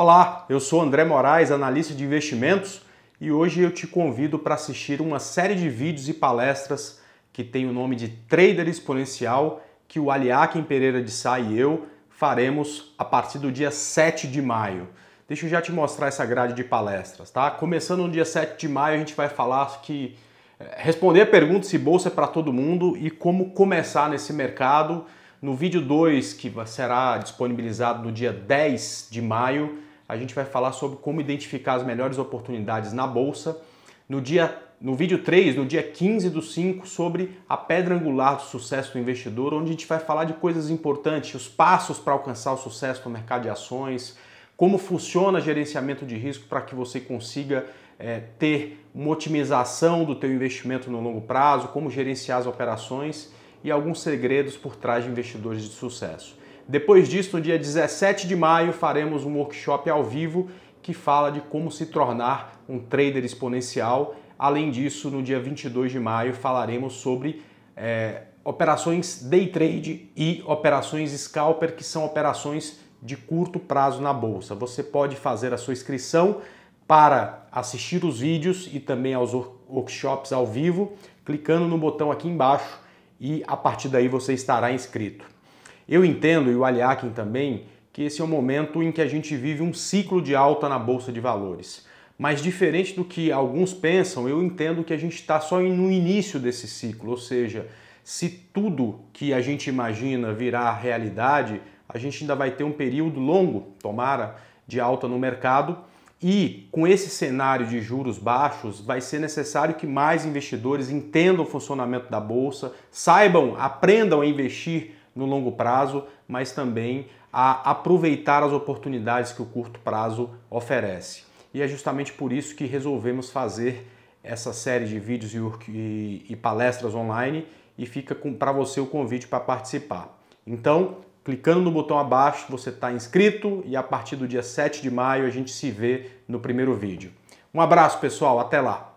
Olá, eu sou André Moraes, analista de investimentos, e hoje eu te convido para assistir uma série de vídeos e palestras que tem o nome de Trader Exponencial, que o Aliakim Pereira de Sá e eu faremos a partir do dia 7 de maio. Deixa eu já te mostrar essa grade de palestras, tá? Começando no dia 7 de maio, a gente vai falar que eh, responder a pergunta se bolsa é para todo mundo e como começar nesse mercado. No vídeo 2, que será disponibilizado no dia 10 de maio, a gente vai falar sobre como identificar as melhores oportunidades na bolsa. No dia no vídeo 3, no dia 15 do 5, sobre a pedra angular do sucesso do investidor, onde a gente vai falar de coisas importantes, os passos para alcançar o sucesso no mercado de ações, como funciona gerenciamento de risco para que você consiga é, ter uma otimização do teu investimento no longo prazo, como gerenciar as operações e alguns segredos por trás de investidores de sucesso. Depois disso, no dia 17 de maio, faremos um workshop ao vivo que fala de como se tornar um trader exponencial. Além disso, no dia 22 de maio, falaremos sobre é, operações day trade e operações scalper, que são operações de curto prazo na bolsa. Você pode fazer a sua inscrição para assistir os vídeos e também aos workshops ao vivo, clicando no botão aqui embaixo e a partir daí você estará inscrito. Eu entendo, e o Aliakin também, que esse é o momento em que a gente vive um ciclo de alta na Bolsa de Valores. Mas diferente do que alguns pensam, eu entendo que a gente está só no início desse ciclo, ou seja, se tudo que a gente imagina virar realidade, a gente ainda vai ter um período longo, tomara, de alta no mercado. E com esse cenário de juros baixos, vai ser necessário que mais investidores entendam o funcionamento da bolsa, saibam, aprendam a investir no longo prazo, mas também a aproveitar as oportunidades que o curto prazo oferece. E é justamente por isso que resolvemos fazer essa série de vídeos e, palestras online e fica para você o convite para participar. Então, clicando no botão abaixo, você está inscrito e a partir do dia 7 de maio a gente se vê no primeiro vídeo. Um abraço, pessoal, até lá!